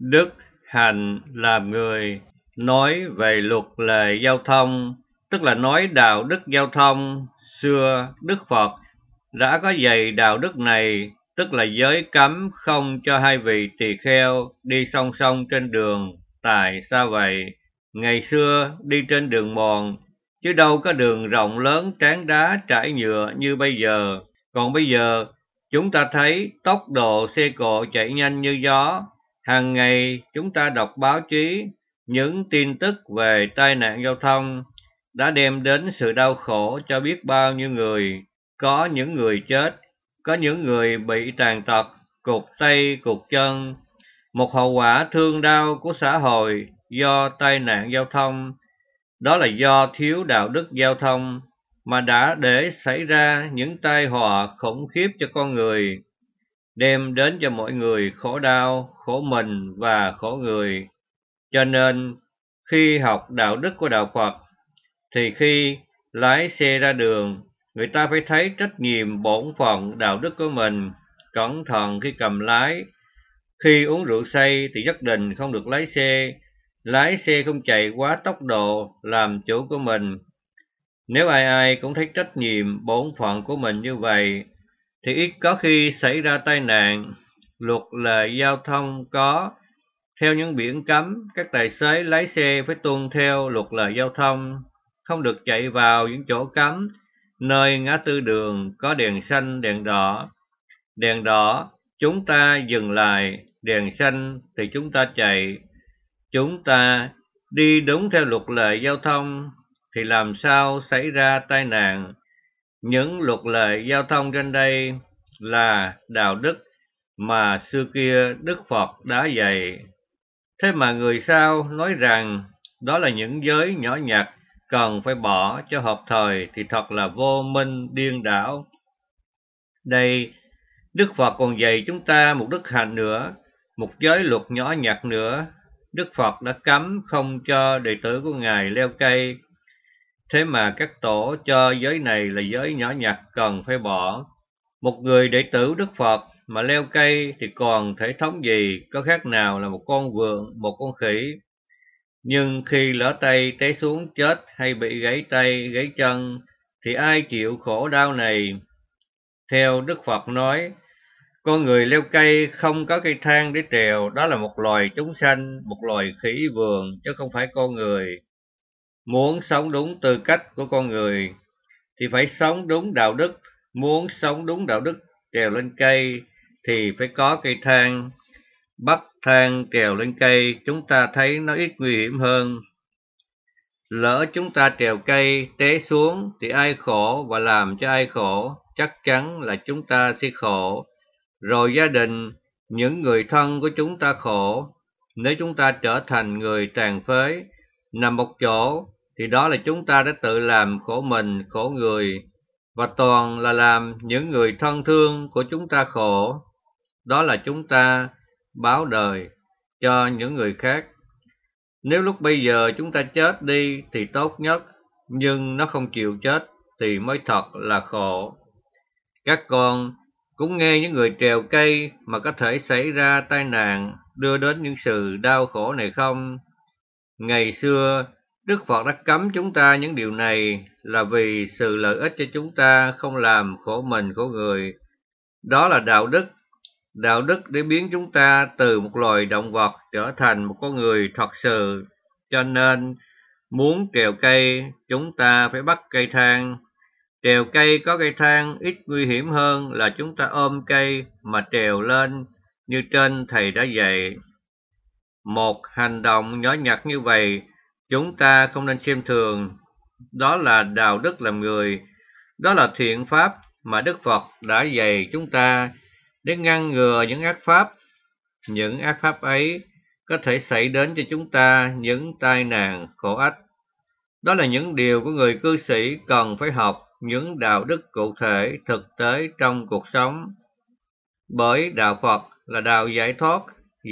đức hạnh làm người nói về luật lệ giao thông tức là nói đạo đức giao thông xưa đức phật đã có dạy đạo đức này tức là giới cấm không cho hai vị tỳ kheo đi song song trên đường tại sao vậy ngày xưa đi trên đường mòn chứ đâu có đường rộng lớn tráng đá trải nhựa như bây giờ còn bây giờ chúng ta thấy tốc độ xe cộ chạy nhanh như gió hàng ngày chúng ta đọc báo chí những tin tức về tai nạn giao thông đã đem đến sự đau khổ cho biết bao nhiêu người, có những người chết, có những người bị tàn tật, cụt tay, cụt chân, một hậu quả thương đau của xã hội do tai nạn giao thông, đó là do thiếu đạo đức giao thông mà đã để xảy ra những tai họa khủng khiếp cho con người đem đến cho mọi người khổ đau, khổ mình và khổ người. Cho nên, khi học đạo đức của Đạo Phật, thì khi lái xe ra đường, người ta phải thấy trách nhiệm bổn phận đạo đức của mình, cẩn thận khi cầm lái. Khi uống rượu say thì nhất định không được lái xe, lái xe không chạy quá tốc độ làm chủ của mình. Nếu ai ai cũng thấy trách nhiệm bổn phận của mình như vậy, thì ít có khi xảy ra tai nạn. Luật lệ giao thông có, theo những biển cấm, các tài xế lái xe phải tuân theo luật lệ giao thông, không được chạy vào những chỗ cấm, nơi ngã tư đường có đèn xanh, đèn đỏ. Đèn đỏ, chúng ta dừng lại, đèn xanh thì chúng ta chạy. Chúng ta đi đúng theo luật lệ giao thông thì làm sao xảy ra tai nạn những luật lệ giao thông trên đây là đạo đức mà xưa kia Đức Phật đã dạy. Thế mà người sao nói rằng đó là những giới nhỏ nhặt cần phải bỏ cho hợp thời thì thật là vô minh điên đảo. Đây, Đức Phật còn dạy chúng ta một đức hạnh nữa, một giới luật nhỏ nhặt nữa. Đức Phật đã cấm không cho đệ tử của Ngài leo cây Thế mà các tổ cho giới này là giới nhỏ nhặt cần phải bỏ. Một người đệ tử Đức Phật mà leo cây thì còn thể thống gì, có khác nào là một con vượn, một con khỉ. Nhưng khi lỡ tay té xuống chết hay bị gãy tay, gãy chân, thì ai chịu khổ đau này? Theo Đức Phật nói, con người leo cây không có cây thang để trèo, đó là một loài chúng sanh, một loài khỉ vườn, chứ không phải con người. Muốn sống đúng tư cách của con người thì phải sống đúng đạo đức. Muốn sống đúng đạo đức trèo lên cây thì phải có cây thang. Bắt thang trèo lên cây chúng ta thấy nó ít nguy hiểm hơn. Lỡ chúng ta trèo cây té xuống thì ai khổ và làm cho ai khổ chắc chắn là chúng ta sẽ khổ. Rồi gia đình, những người thân của chúng ta khổ nếu chúng ta trở thành người tàn phế nằm một chỗ thì đó là chúng ta đã tự làm khổ mình khổ người và toàn là làm những người thân thương của chúng ta khổ đó là chúng ta báo đời cho những người khác nếu lúc bây giờ chúng ta chết đi thì tốt nhất nhưng nó không chịu chết thì mới thật là khổ các con cũng nghe những người trèo cây mà có thể xảy ra tai nạn đưa đến những sự đau khổ này không ngày xưa Đức Phật đã cấm chúng ta những điều này là vì sự lợi ích cho chúng ta không làm khổ mình khổ người. Đó là đạo đức. Đạo đức để biến chúng ta từ một loài động vật trở thành một con người thật sự. Cho nên, muốn trèo cây, chúng ta phải bắt cây thang. Trèo cây có cây thang ít nguy hiểm hơn là chúng ta ôm cây mà trèo lên như trên thầy đã dạy. Một hành động nhỏ nhặt như vậy Chúng ta không nên xem thường, đó là đạo đức làm người, đó là thiện pháp mà Đức Phật đã dạy chúng ta để ngăn ngừa những ác pháp. Những ác pháp ấy có thể xảy đến cho chúng ta những tai nạn khổ ách. Đó là những điều của người cư sĩ cần phải học những đạo đức cụ thể thực tế trong cuộc sống. Bởi đạo Phật là đạo giải thoát,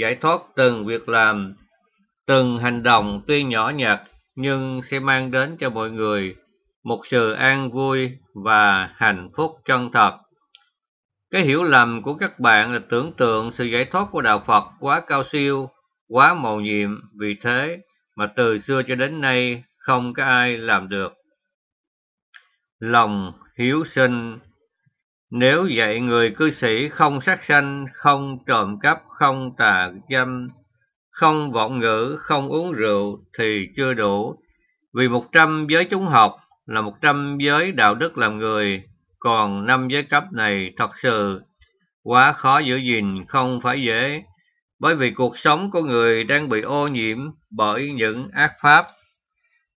giải thoát từng việc làm, Từng hành động tuy nhỏ nhặt nhưng sẽ mang đến cho mọi người một sự an vui và hạnh phúc chân thật. Cái hiểu lầm của các bạn là tưởng tượng sự giải thoát của Đạo Phật quá cao siêu, quá mầu nhiệm, vì thế mà từ xưa cho đến nay không có ai làm được. Lòng hiếu sinh Nếu dạy người cư sĩ không sát sanh, không trộm cắp, không tà dâm, không vọng ngữ, không uống rượu thì chưa đủ. Vì một trăm giới chúng học là một trăm giới đạo đức làm người, còn năm giới cấp này thật sự quá khó giữ gìn không phải dễ, bởi vì cuộc sống của người đang bị ô nhiễm bởi những ác pháp.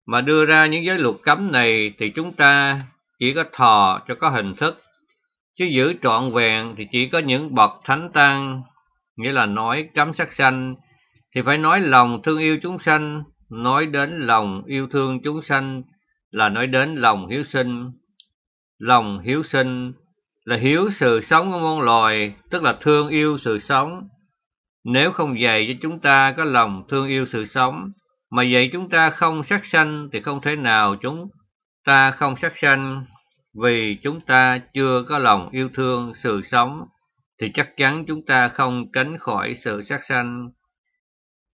Mà đưa ra những giới luật cấm này thì chúng ta chỉ có thò cho có hình thức, chứ giữ trọn vẹn thì chỉ có những bậc thánh tăng, nghĩa là nói cấm sắc sanh, thì phải nói lòng thương yêu chúng sanh nói đến lòng yêu thương chúng sanh là nói đến lòng hiếu sinh lòng hiếu sinh là hiếu sự sống của muôn loài tức là thương yêu sự sống nếu không dạy cho chúng ta có lòng thương yêu sự sống mà dạy chúng ta không sát sanh thì không thể nào chúng ta không sát sanh vì chúng ta chưa có lòng yêu thương sự sống thì chắc chắn chúng ta không tránh khỏi sự sát sanh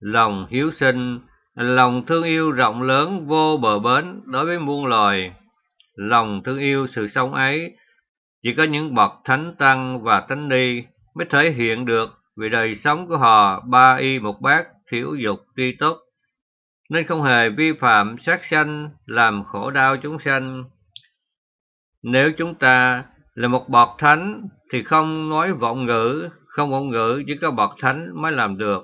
lòng hiếu sinh lòng thương yêu rộng lớn vô bờ bến đối với muôn loài lòng thương yêu sự sống ấy chỉ có những bậc thánh tăng và thánh ni mới thể hiện được vì đời sống của họ ba y một bát thiểu dục tri túc nên không hề vi phạm sát sanh làm khổ đau chúng sanh nếu chúng ta là một bậc thánh thì không nói vọng ngữ không vọng ngữ chỉ có bậc thánh mới làm được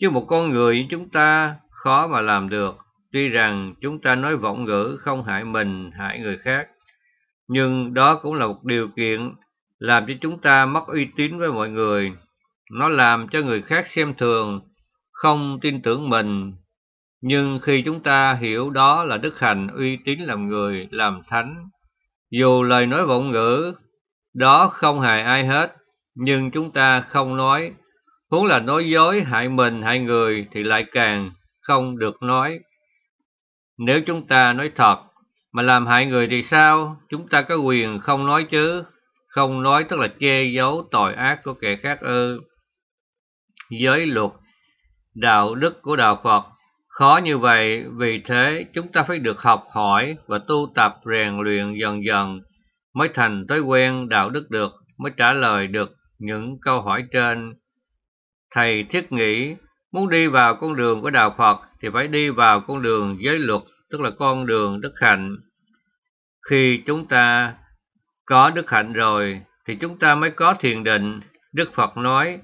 Chứ một con người chúng ta khó mà làm được, tuy rằng chúng ta nói vọng ngữ không hại mình, hại người khác. Nhưng đó cũng là một điều kiện làm cho chúng ta mất uy tín với mọi người. Nó làm cho người khác xem thường, không tin tưởng mình. Nhưng khi chúng ta hiểu đó là đức hạnh uy tín làm người, làm thánh, dù lời nói vọng ngữ, đó không hại ai hết, nhưng chúng ta không nói Huống là nói dối hại mình hại người thì lại càng không được nói. Nếu chúng ta nói thật mà làm hại người thì sao? Chúng ta có quyền không nói chứ. Không nói tức là che giấu tội ác của kẻ khác ư. Giới luật, đạo đức của Đạo Phật khó như vậy vì thế chúng ta phải được học hỏi và tu tập rèn luyện dần dần mới thành thói quen đạo đức được mới trả lời được những câu hỏi trên thầy thiết nghĩ muốn đi vào con đường của đạo Phật thì phải đi vào con đường giới luật, tức là con đường đức hạnh. Khi chúng ta có đức hạnh rồi thì chúng ta mới có thiền định. Đức Phật nói,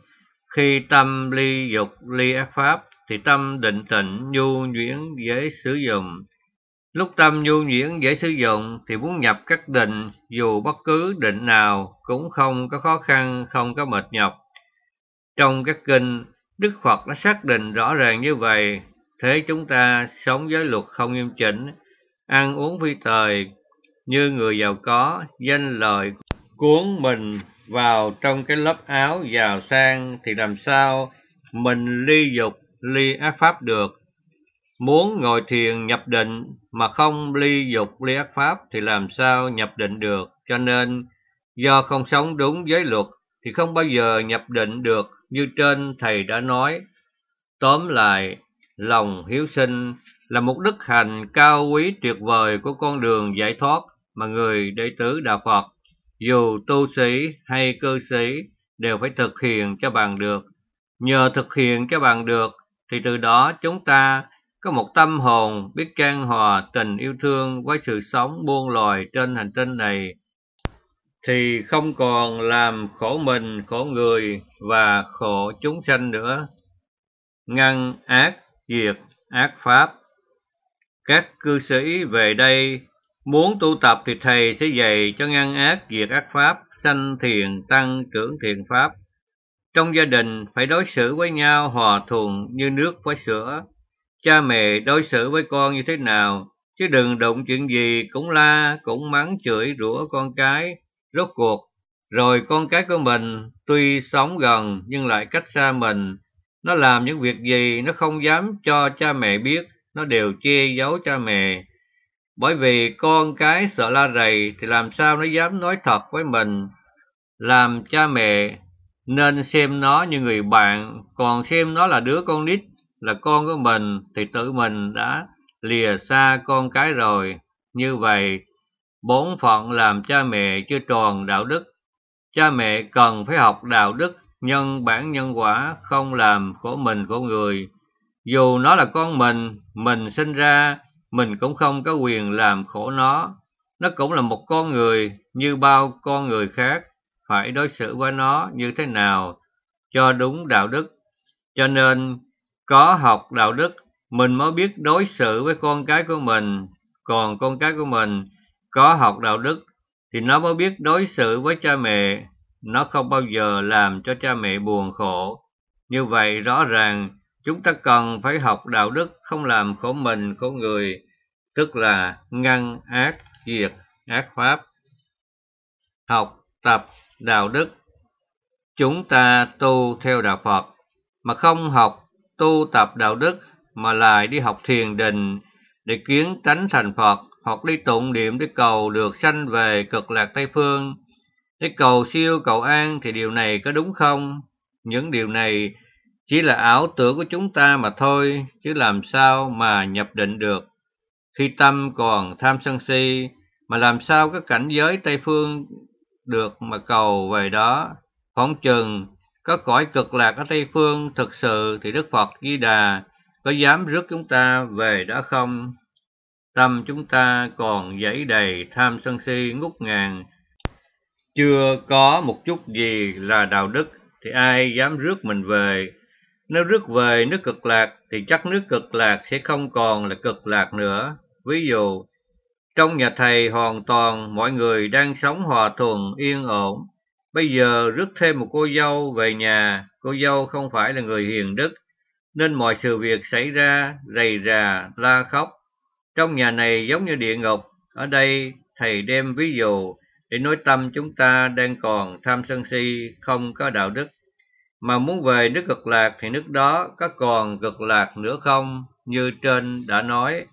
khi tâm ly dục ly ác pháp thì tâm định tịnh nhu nhuyễn dễ sử dụng. Lúc tâm nhu nhuyễn dễ sử dụng thì muốn nhập các định dù bất cứ định nào cũng không có khó khăn, không có mệt nhọc. Trong các kinh, Đức Phật đã xác định rõ ràng như vậy, thế chúng ta sống với luật không nghiêm chỉnh, ăn uống phi thời, như người giàu có, danh lợi cuốn mình vào trong cái lớp áo giàu sang thì làm sao mình ly dục, ly ác pháp được. Muốn ngồi thiền nhập định mà không ly dục, ly ác pháp thì làm sao nhập định được. Cho nên do không sống đúng giới luật thì không bao giờ nhập định được như trên thầy đã nói tóm lại lòng hiếu sinh là một đức hạnh cao quý tuyệt vời của con đường giải thoát mà người đệ tử đạo phật dù tu sĩ hay cư sĩ đều phải thực hiện cho bằng được nhờ thực hiện cho bằng được thì từ đó chúng ta có một tâm hồn biết trang hòa tình yêu thương với sự sống buôn lòi trên hành tinh này thì không còn làm khổ mình, khổ người và khổ chúng sanh nữa. Ngăn ác, diệt, ác pháp. Các cư sĩ về đây muốn tu tập thì Thầy sẽ dạy cho ngăn ác, diệt ác pháp, sanh thiền, tăng trưởng thiền pháp. Trong gia đình phải đối xử với nhau hòa thuận như nước với sữa. Cha mẹ đối xử với con như thế nào, chứ đừng động chuyện gì cũng la, cũng mắng chửi rủa con cái Rốt cuộc, rồi con cái của mình tuy sống gần nhưng lại cách xa mình. Nó làm những việc gì nó không dám cho cha mẹ biết, nó đều che giấu cha mẹ. Bởi vì con cái sợ la rầy thì làm sao nó dám nói thật với mình. Làm cha mẹ nên xem nó như người bạn, còn xem nó là đứa con nít, là con của mình thì tự mình đã lìa xa con cái rồi. Như vậy Bốn phận làm cha mẹ chưa tròn đạo đức. Cha mẹ cần phải học đạo đức, nhân bản nhân quả, không làm khổ mình khổ người. Dù nó là con mình, mình sinh ra, mình cũng không có quyền làm khổ nó. Nó cũng là một con người như bao con người khác, phải đối xử với nó như thế nào cho đúng đạo đức. Cho nên, có học đạo đức, mình mới biết đối xử với con cái của mình, còn con cái của mình có học đạo đức thì nó mới biết đối xử với cha mẹ nó không bao giờ làm cho cha mẹ buồn khổ như vậy rõ ràng chúng ta cần phải học đạo đức không làm khổ mình khổ người tức là ngăn ác diệt ác pháp học tập đạo đức chúng ta tu theo đạo phật mà không học tu tập đạo đức mà lại đi học thiền định để kiến tánh thành phật hoặc đi tụng niệm để cầu được sanh về cực lạc Tây Phương, để cầu siêu cầu an thì điều này có đúng không? Những điều này chỉ là ảo tưởng của chúng ta mà thôi, chứ làm sao mà nhập định được. Khi tâm còn tham sân si, mà làm sao có cảnh giới Tây Phương được mà cầu về đó? Phóng chừng, có cõi cực lạc ở Tây Phương thực sự thì Đức Phật Di Đà có dám rước chúng ta về đó không? tâm chúng ta còn dẫy đầy tham sân si ngút ngàn chưa có một chút gì là đạo đức thì ai dám rước mình về nếu rước về nước cực lạc thì chắc nước cực lạc sẽ không còn là cực lạc nữa ví dụ trong nhà thầy hoàn toàn mọi người đang sống hòa thuận yên ổn bây giờ rước thêm một cô dâu về nhà cô dâu không phải là người hiền đức nên mọi sự việc xảy ra rầy rà la khóc trong nhà này giống như địa ngục, ở đây thầy đem ví dụ để nói tâm chúng ta đang còn tham sân si, không có đạo đức. Mà muốn về nước cực lạc thì nước đó có còn cực lạc nữa không, như trên đã nói.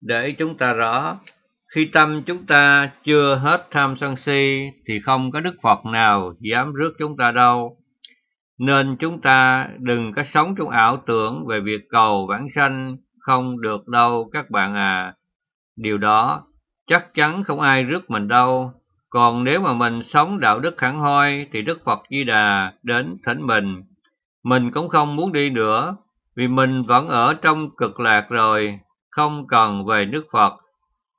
Để chúng ta rõ, khi tâm chúng ta chưa hết tham sân si thì không có đức Phật nào dám rước chúng ta đâu. Nên chúng ta đừng có sống trong ảo tưởng về việc cầu vãng sanh không được đâu các bạn à. Điều đó chắc chắn không ai rước mình đâu. Còn nếu mà mình sống đạo đức khẳng hoi thì Đức Phật Di Đà đến thỉnh mình. Mình cũng không muốn đi nữa vì mình vẫn ở trong cực lạc rồi, không cần về nước Phật.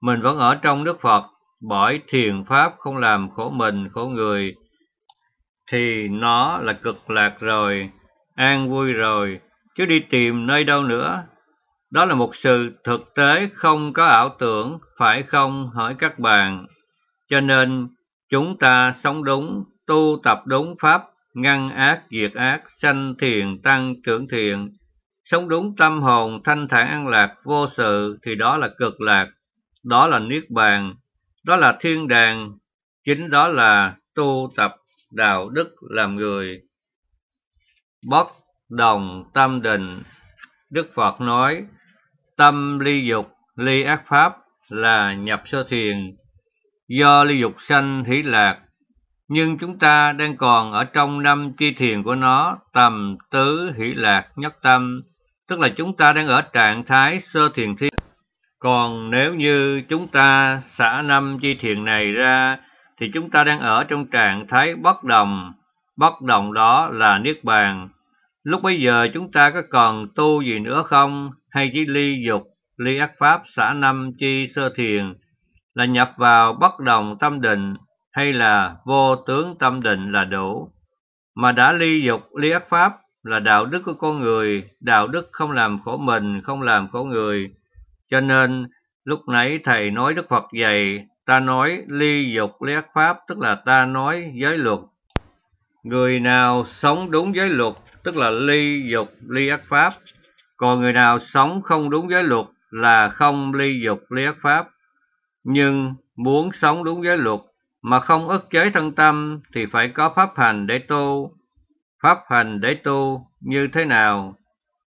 Mình vẫn ở trong nước Phật, bởi thiền pháp không làm khổ mình khổ người thì nó là cực lạc rồi, an vui rồi, chứ đi tìm nơi đâu nữa đó là một sự thực tế không có ảo tưởng, phải không hỏi các bạn? Cho nên, chúng ta sống đúng, tu tập đúng pháp, ngăn ác diệt ác, sanh thiền tăng trưởng thiện, sống đúng tâm hồn thanh thản an lạc vô sự thì đó là cực lạc, đó là niết bàn, đó là thiên đàng, chính đó là tu tập đạo đức làm người. Bất đồng tâm định Đức Phật nói tâm ly dục ly ác pháp là nhập sơ thiền do ly dục sanh hỷ lạc nhưng chúng ta đang còn ở trong năm chi thiền của nó tầm tứ hỷ lạc nhất tâm tức là chúng ta đang ở trạng thái sơ thiền thi còn nếu như chúng ta xả năm chi thiền này ra thì chúng ta đang ở trong trạng thái bất đồng bất đồng đó là niết bàn Lúc bây giờ chúng ta có còn tu gì nữa không? Hay chỉ ly dục, ly ác pháp xã năm chi sơ thiền là nhập vào bất đồng tâm định hay là vô tướng tâm định là đủ? Mà đã ly dục, ly ác pháp là đạo đức của con người, đạo đức không làm khổ mình, không làm khổ người. Cho nên lúc nãy thầy nói Đức Phật dạy, ta nói ly dục ly ác pháp, tức là ta nói giới luật. Người nào sống đúng giới luật tức là ly dục ly ác pháp còn người nào sống không đúng giới luật là không ly dục ly ác pháp nhưng muốn sống đúng giới luật mà không ức chế thân tâm thì phải có pháp hành để tu pháp hành để tu như thế nào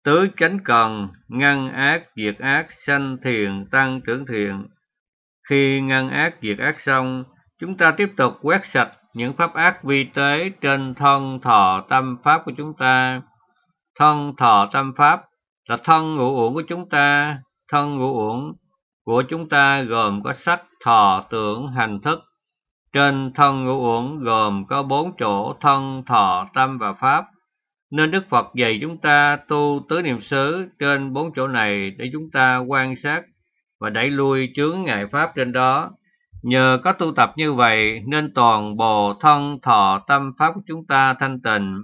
tứ chánh cần ngăn ác diệt ác sanh thiền tăng trưởng thiền khi ngăn ác diệt ác xong chúng ta tiếp tục quét sạch những pháp ác vi tế trên thân thọ tâm pháp của chúng ta thân thọ tâm pháp là thân ngũ uẩn của chúng ta thân ngũ uẩn của chúng ta gồm có sắc thọ tưởng hành thức trên thân ngũ uẩn gồm có bốn chỗ thân thọ tâm và pháp nên đức phật dạy chúng ta tu tứ niệm xứ trên bốn chỗ này để chúng ta quan sát và đẩy lui chướng ngại pháp trên đó Nhờ có tu tập như vậy nên toàn bộ thân thọ tâm pháp của chúng ta thanh tịnh.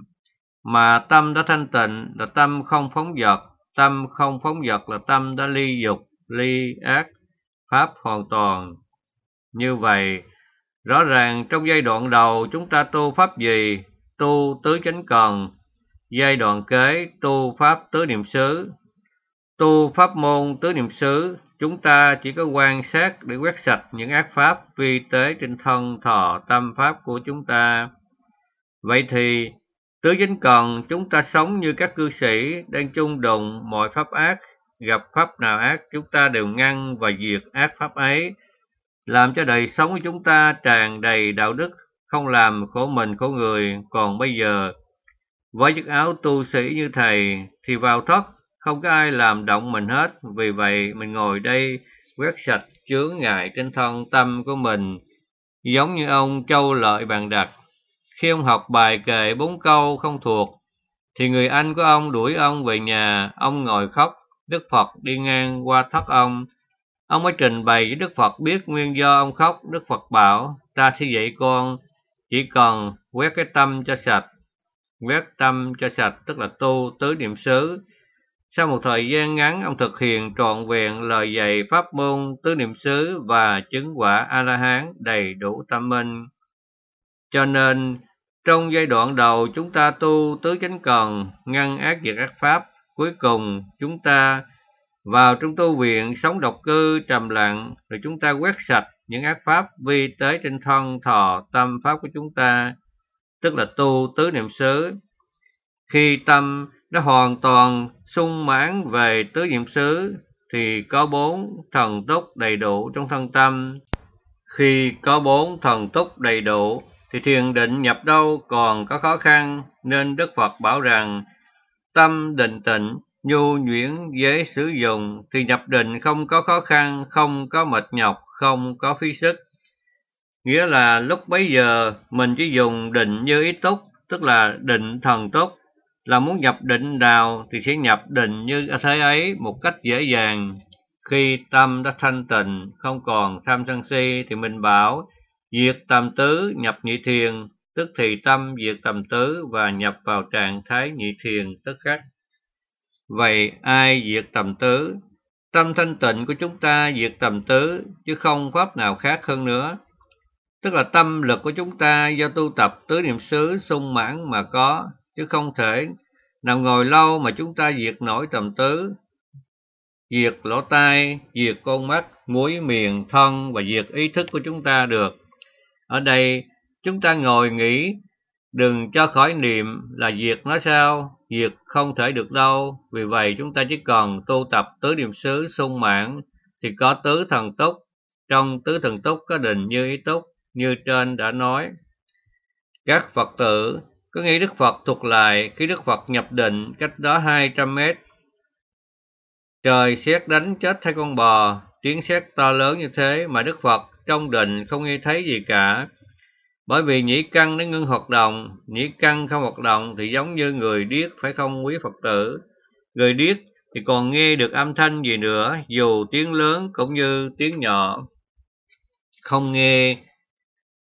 Mà tâm đã thanh tịnh là tâm không phóng dật, tâm không phóng dật là tâm đã ly dục, ly ác, pháp hoàn toàn. Như vậy, rõ ràng trong giai đoạn đầu chúng ta tu pháp gì? Tu tứ chánh cần, giai đoạn kế tu pháp tứ niệm xứ, tu pháp môn tứ niệm xứ, chúng ta chỉ có quan sát để quét sạch những ác pháp vi tế trên thân thọ tâm pháp của chúng ta vậy thì tứ dính cần chúng ta sống như các cư sĩ đang chung đụng mọi pháp ác gặp pháp nào ác chúng ta đều ngăn và diệt ác pháp ấy làm cho đời sống của chúng ta tràn đầy đạo đức không làm khổ mình khổ người còn bây giờ với chiếc áo tu sĩ như thầy thì vào thất không có ai làm động mình hết, vì vậy mình ngồi đây quét sạch chướng ngại trên thân tâm của mình, giống như ông Châu Lợi Bàn Đặc. Khi ông học bài kệ bốn câu không thuộc, thì người anh của ông đuổi ông về nhà, ông ngồi khóc, Đức Phật đi ngang qua thất ông. Ông mới trình bày với Đức Phật biết nguyên do ông khóc, Đức Phật bảo, ta sẽ dạy con, chỉ cần quét cái tâm cho sạch. Quét tâm cho sạch tức là tu tứ niệm xứ, sau một thời gian ngắn, ông thực hiện trọn vẹn lời dạy pháp môn tứ niệm xứ và chứng quả A-la-hán đầy đủ tâm minh. Cho nên, trong giai đoạn đầu chúng ta tu tứ chánh cần, ngăn ác diệt ác pháp, cuối cùng chúng ta vào trong tu viện sống độc cư trầm lặng rồi chúng ta quét sạch những ác pháp vi tế trên thân thọ tâm pháp của chúng ta tức là tu tứ niệm xứ khi tâm nó hoàn toàn sung mãn về tứ niệm xứ thì có bốn thần túc đầy đủ trong thân tâm khi có bốn thần túc đầy đủ thì thiền định nhập đâu còn có khó khăn nên đức phật bảo rằng tâm định tịnh nhu nhuyễn dễ sử dụng thì nhập định không có khó khăn không có mệt nhọc không có phí sức nghĩa là lúc bấy giờ mình chỉ dùng định như ý túc tức là định thần túc là muốn nhập định nào thì sẽ nhập định như thế ấy một cách dễ dàng. Khi tâm đã thanh tịnh, không còn tham sân si thì mình bảo diệt tầm tứ nhập nhị thiền, tức thì tâm diệt tầm tứ và nhập vào trạng thái nhị thiền tức khắc. Vậy ai diệt tầm tứ? Tâm thanh tịnh của chúng ta diệt tầm tứ, chứ không pháp nào khác hơn nữa. Tức là tâm lực của chúng ta do tu tập tứ niệm xứ sung mãn mà có, chứ không thể nằm ngồi lâu mà chúng ta diệt nổi tầm tứ, diệt lỗ tai, diệt con mắt, mũi, miệng, thân và diệt ý thức của chúng ta được. Ở đây chúng ta ngồi nghĩ đừng cho khỏi niệm là diệt nó sao, diệt không thể được đâu, vì vậy chúng ta chỉ cần tu tập tứ niệm xứ sung mãn thì có tứ thần túc, trong tứ thần túc có định như ý túc như trên đã nói. Các Phật tử có nghĩa Đức Phật thuộc lại khi Đức Phật nhập định cách đó 200 mét. Trời xét đánh chết hai con bò, tiếng xét to lớn như thế mà Đức Phật trong định không nghe thấy gì cả. Bởi vì nhĩ căn nó ngưng hoạt động, nhĩ căn không hoạt động thì giống như người điếc phải không quý Phật tử. Người điếc thì còn nghe được âm thanh gì nữa dù tiếng lớn cũng như tiếng nhỏ. Không nghe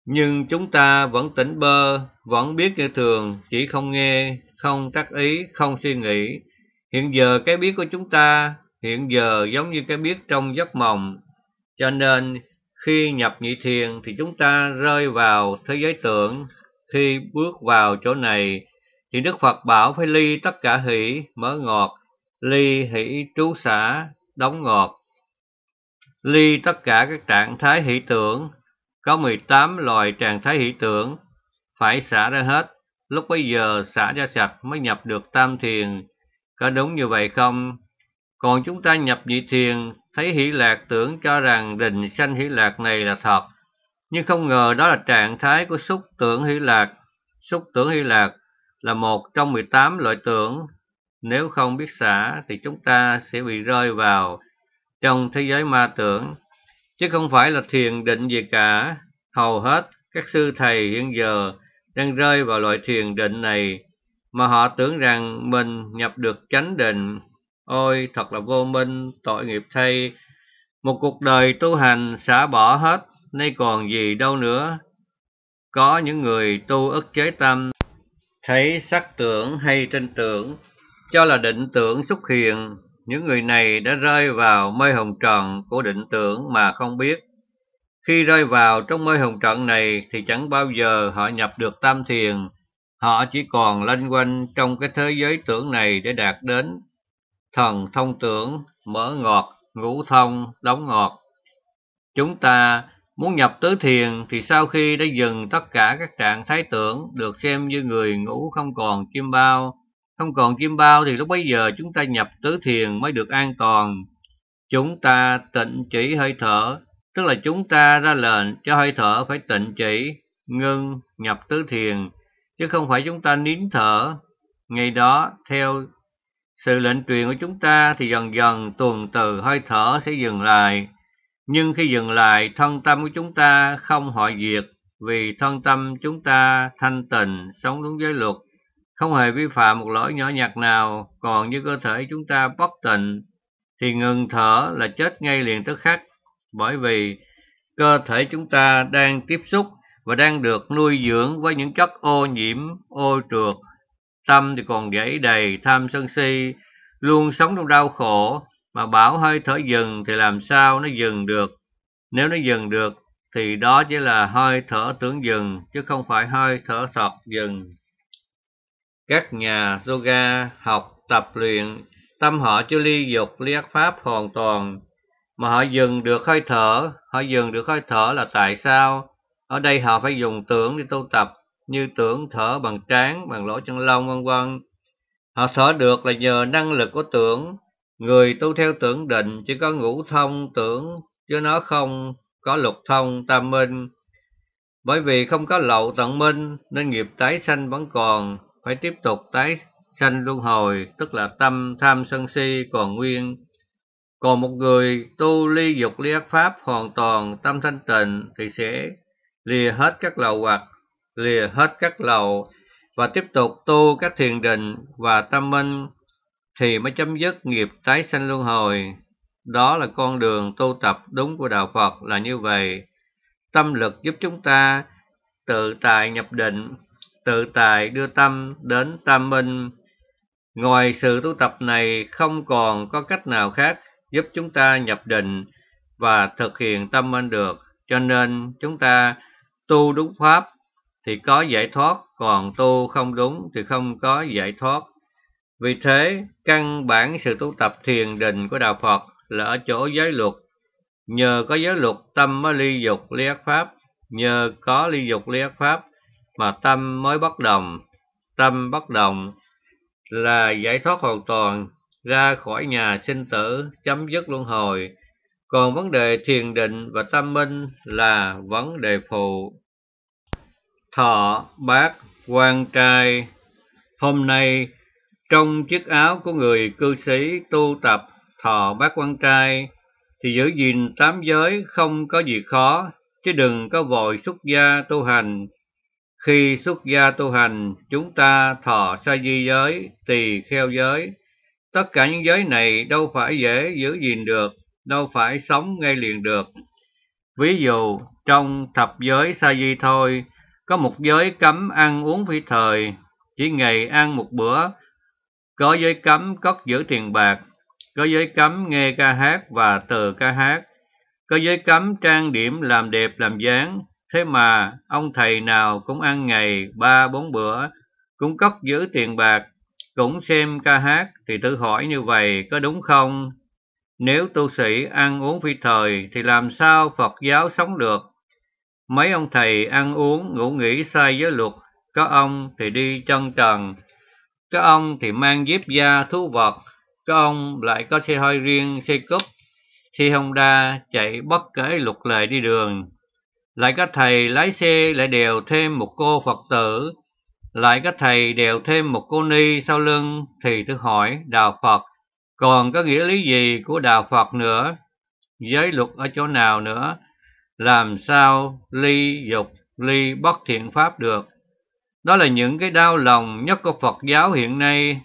nhưng chúng ta vẫn tỉnh bơ, vẫn biết như thường, chỉ không nghe, không tác ý, không suy nghĩ. Hiện giờ cái biết của chúng ta, hiện giờ giống như cái biết trong giấc mộng. Cho nên khi nhập nhị thiền thì chúng ta rơi vào thế giới tưởng. Khi bước vào chỗ này thì Đức Phật bảo phải ly tất cả hỷ, mở ngọt, ly hỷ trú xả, đóng ngọt. Ly tất cả các trạng thái hỷ tưởng, có 18 loại trạng thái hỷ tưởng, phải xả ra hết, lúc bây giờ xả ra sạch mới nhập được tam thiền. Có đúng như vậy không? Còn chúng ta nhập nhị thiền, thấy hỷ lạc tưởng cho rằng đình sanh hỷ lạc này là thật. Nhưng không ngờ đó là trạng thái của xúc tưởng hỷ lạc. Xúc tưởng hỷ lạc là một trong 18 loại tưởng. Nếu không biết xả thì chúng ta sẽ bị rơi vào trong thế giới ma tưởng chứ không phải là thiền định gì cả. Hầu hết các sư thầy hiện giờ đang rơi vào loại thiền định này mà họ tưởng rằng mình nhập được chánh định. Ôi, thật là vô minh, tội nghiệp thay. Một cuộc đời tu hành xả bỏ hết, nay còn gì đâu nữa. Có những người tu ức chế tâm, thấy sắc tưởng hay tranh tưởng, cho là định tưởng xuất hiện những người này đã rơi vào mê hồng tròn của định tưởng mà không biết. Khi rơi vào trong mê hồng trận này thì chẳng bao giờ họ nhập được tam thiền, họ chỉ còn lanh quanh trong cái thế giới tưởng này để đạt đến thần thông tưởng, mở ngọt, ngũ thông, đóng ngọt. Chúng ta muốn nhập tứ thiền thì sau khi đã dừng tất cả các trạng thái tưởng được xem như người ngủ không còn chim bao, không còn chim bao thì lúc bấy giờ chúng ta nhập tứ thiền mới được an toàn. Chúng ta tịnh chỉ hơi thở, tức là chúng ta ra lệnh cho hơi thở phải tịnh chỉ, ngưng, nhập tứ thiền, chứ không phải chúng ta nín thở. Ngày đó, theo sự lệnh truyền của chúng ta thì dần dần tuần từ hơi thở sẽ dừng lại. Nhưng khi dừng lại, thân tâm của chúng ta không hội diệt, vì thân tâm chúng ta thanh tịnh, sống đúng giới luật không hề vi phạm một lỗi nhỏ nhặt nào, còn như cơ thể chúng ta bất tịnh thì ngừng thở là chết ngay liền tức khắc, bởi vì cơ thể chúng ta đang tiếp xúc và đang được nuôi dưỡng với những chất ô nhiễm, ô trượt. Tâm thì còn dãy đầy tham sân si, luôn sống trong đau khổ, mà bảo hơi thở dừng thì làm sao nó dừng được. Nếu nó dừng được thì đó chỉ là hơi thở tưởng dừng, chứ không phải hơi thở thật dừng các nhà yoga học tập luyện tâm họ chưa ly dục ly ác pháp hoàn toàn mà họ dừng được hơi thở họ dừng được hơi thở là tại sao ở đây họ phải dùng tưởng để tu tập như tưởng thở bằng trán bằng lỗ chân lông vân vân họ thở được là nhờ năng lực của tưởng người tu theo tưởng định chỉ có ngũ thông tưởng chứ nó không có lục thông tam minh bởi vì không có lậu tận minh nên nghiệp tái sanh vẫn còn phải tiếp tục tái sanh luân hồi tức là tâm tham sân si còn nguyên còn một người tu ly dục ly ác pháp hoàn toàn tâm thanh tịnh thì sẽ lìa hết các lầu hoặc lìa hết các lầu và tiếp tục tu các thiền định và tâm minh thì mới chấm dứt nghiệp tái sanh luân hồi đó là con đường tu tập đúng của đạo phật là như vậy tâm lực giúp chúng ta tự tại nhập định tự tại đưa tâm đến tam minh. Ngoài sự tu tập này không còn có cách nào khác giúp chúng ta nhập định và thực hiện tâm minh được. Cho nên chúng ta tu đúng pháp thì có giải thoát, còn tu không đúng thì không có giải thoát. Vì thế, căn bản sự tu tập thiền định của Đạo Phật là ở chỗ giới luật. Nhờ có giới luật tâm mới ly dục ly ác pháp, nhờ có ly dục ly ác pháp mà tâm mới bất đồng. Tâm bất đồng là giải thoát hoàn toàn, ra khỏi nhà sinh tử, chấm dứt luân hồi. Còn vấn đề thiền định và tâm minh là vấn đề phụ. Thọ, bát, quan trai Hôm nay, trong chiếc áo của người cư sĩ tu tập thọ bát quan trai, thì giữ gìn tám giới không có gì khó, chứ đừng có vội xuất gia tu hành khi xuất gia tu hành, chúng ta thọ sa di giới, tỳ kheo giới. Tất cả những giới này đâu phải dễ giữ gìn được, đâu phải sống ngay liền được. Ví dụ, trong thập giới sa di thôi, có một giới cấm ăn uống phi thời, chỉ ngày ăn một bữa, có giới cấm cất giữ tiền bạc, có giới cấm nghe ca hát và từ ca hát, có giới cấm trang điểm làm đẹp làm dáng, Thế mà ông thầy nào cũng ăn ngày ba bốn bữa, cũng cất giữ tiền bạc, cũng xem ca hát thì tự hỏi như vậy có đúng không? Nếu tu sĩ ăn uống phi thời thì làm sao Phật giáo sống được? Mấy ông thầy ăn uống ngủ nghỉ sai giới luật, có ông thì đi chân trần, có ông thì mang diếp da thú vật, có ông lại có xe hơi riêng, xe cúp, xe Honda chạy bất kể luật lệ đi đường, lại các thầy lái xe lại đều thêm một cô phật tử lại các thầy đều thêm một cô ni sau lưng thì tôi hỏi đạo phật còn có nghĩa lý gì của đạo phật nữa giới luật ở chỗ nào nữa làm sao ly dục ly bất thiện pháp được đó là những cái đau lòng nhất của phật giáo hiện nay